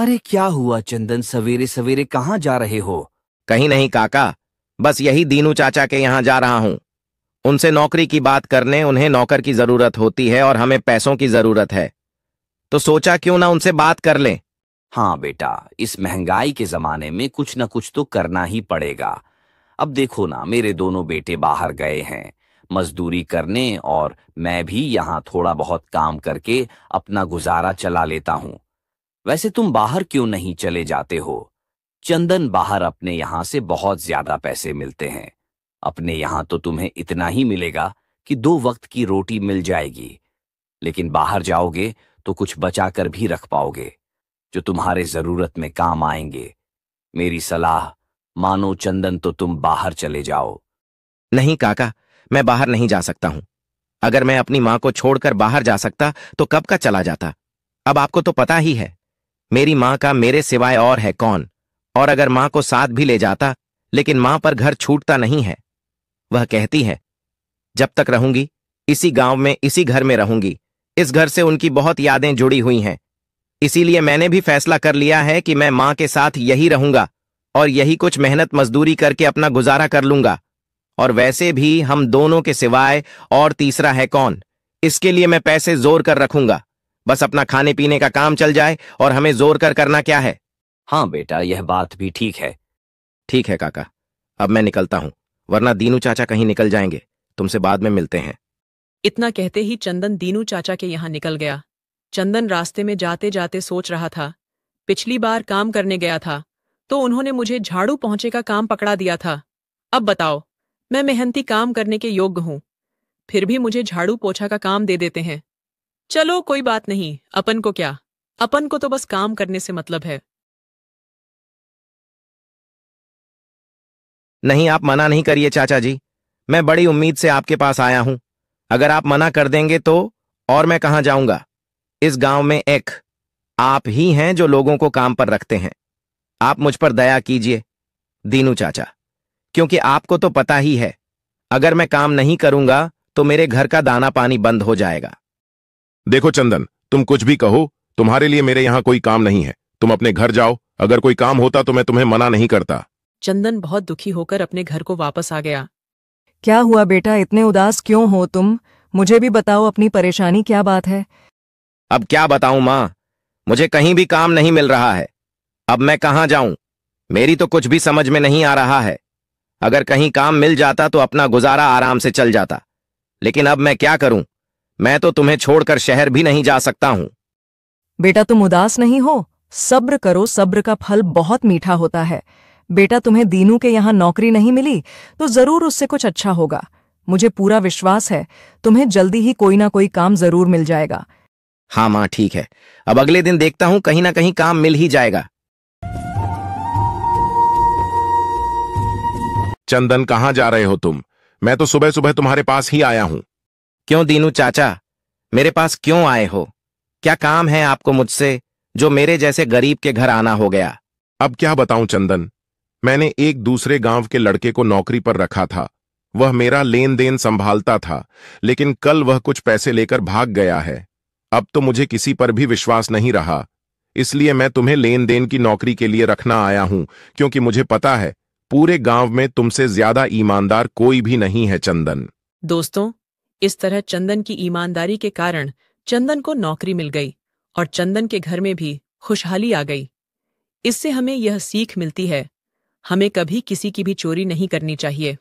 अरे क्या हुआ चंदन सवेरे सवेरे कहाँ जा रहे हो कहीं नहीं काका बस यही दीनू चाचा के यहाँ जा रहा हूँ उनसे नौकरी की बात करने उन्हें नौकर की जरूरत होती है और हमें पैसों की जरूरत है तो सोचा क्यों ना उनसे बात कर ले हाँ बेटा इस महंगाई के जमाने में कुछ ना कुछ तो करना ही पड़ेगा अब देखो ना मेरे दोनों बेटे बाहर गए हैं मजदूरी करने और मैं भी यहाँ थोड़ा बहुत काम करके अपना गुजारा चला लेता हूँ वैसे तुम बाहर क्यों नहीं चले जाते हो चंदन बाहर अपने यहां से बहुत ज्यादा पैसे मिलते हैं अपने यहां तो तुम्हें इतना ही मिलेगा कि दो वक्त की रोटी मिल जाएगी लेकिन बाहर जाओगे तो कुछ बचा कर भी रख पाओगे जो तुम्हारे जरूरत में काम आएंगे मेरी सलाह मानो चंदन तो तुम बाहर चले जाओ नहीं काका मैं बाहर नहीं जा सकता हूं अगर मैं अपनी मां को छोड़कर बाहर जा सकता तो कब का चला जाता अब आपको तो पता ही है मेरी माँ का मेरे सिवाय और है कौन और अगर माँ को साथ भी ले जाता लेकिन माँ पर घर छूटता नहीं है वह कहती है जब तक रहूंगी इसी गांव में इसी घर में रहूंगी इस घर से उनकी बहुत यादें जुड़ी हुई हैं इसीलिए मैंने भी फैसला कर लिया है कि मैं माँ के साथ यही रहूंगा और यही कुछ मेहनत मजदूरी करके अपना गुजारा कर लूंगा और वैसे भी हम दोनों के सिवाय और तीसरा है कौन इसके लिए मैं पैसे जोर कर रखूंगा बस अपना खाने पीने का काम चल जाए और हमें जोर कर करना क्या है हाँ बेटा यह बात भी ठीक है ठीक है काका अब मैं निकलता हूँ वरना दीनू चाचा कहीं निकल जाएंगे तुमसे बाद में मिलते हैं इतना कहते ही चंदन दीनू चाचा के यहाँ निकल गया चंदन रास्ते में जाते जाते सोच रहा था पिछली बार काम करने गया था तो उन्होंने मुझे झाड़ू पहुंचे का काम पकड़ा दिया था अब बताओ मैं मेहनती काम करने के योग्य हूं फिर भी मुझे झाड़ू पोछा का काम दे देते हैं चलो कोई बात नहीं अपन को क्या अपन को तो बस काम करने से मतलब है नहीं आप मना नहीं करिए चाचा जी मैं बड़ी उम्मीद से आपके पास आया हूं अगर आप मना कर देंगे तो और मैं कहां जाऊंगा इस गांव में एक आप ही हैं जो लोगों को काम पर रखते हैं आप मुझ पर दया कीजिए दीनू चाचा क्योंकि आपको तो पता ही है अगर मैं काम नहीं करूंगा तो मेरे घर का दाना पानी बंद हो जाएगा देखो चंदन तुम कुछ भी कहो तुम्हारे लिए मेरे यहाँ कोई काम नहीं है तुम अपने घर जाओ अगर कोई काम होता तो मैं तुम्हें मना नहीं करता चंदन बहुत दुखी होकर अपने घर को वापस आ गया क्या हुआ बेटा इतने उदास क्यों हो तुम मुझे भी बताओ अपनी परेशानी क्या बात है अब क्या बताऊं माँ मुझे कहीं भी काम नहीं मिल रहा है अब मैं कहाँ जाऊं मेरी तो कुछ भी समझ में नहीं आ रहा है अगर कहीं काम मिल जाता तो अपना गुजारा आराम से चल जाता लेकिन अब मैं क्या करूं मैं तो तुम्हें छोड़कर शहर भी नहीं जा सकता हूं बेटा तुम उदास नहीं हो सब्र करो सब्र का फल बहुत मीठा होता है बेटा तुम्हें दीनू के यहां नौकरी नहीं मिली तो जरूर उससे कुछ अच्छा होगा मुझे पूरा विश्वास है तुम्हें जल्दी ही कोई ना कोई काम जरूर मिल जाएगा हाँ माँ ठीक है अब अगले दिन देखता हूँ कहीं ना कहीं काम मिल ही जाएगा चंदन कहाँ जा रहे हो तुम मैं तो सुबह सुबह तुम्हारे पास ही आया हूँ क्यों दीनू चाचा मेरे पास क्यों आए हो क्या काम है आपको मुझसे जो मेरे जैसे गरीब के घर आना हो गया अब क्या बताऊं चंदन मैंने एक दूसरे गांव के लड़के को नौकरी पर रखा था वह मेरा लेन देन संभालता था लेकिन कल वह कुछ पैसे लेकर भाग गया है अब तो मुझे किसी पर भी विश्वास नहीं रहा इसलिए मैं तुम्हें लेन देन की नौकरी के लिए रखना आया हूं क्योंकि मुझे पता है पूरे गांव में तुमसे ज्यादा ईमानदार कोई भी नहीं है चंदन दोस्तों इस तरह चंदन की ईमानदारी के कारण चंदन को नौकरी मिल गई और चंदन के घर में भी खुशहाली आ गई इससे हमें यह सीख मिलती है हमें कभी किसी की भी चोरी नहीं करनी चाहिए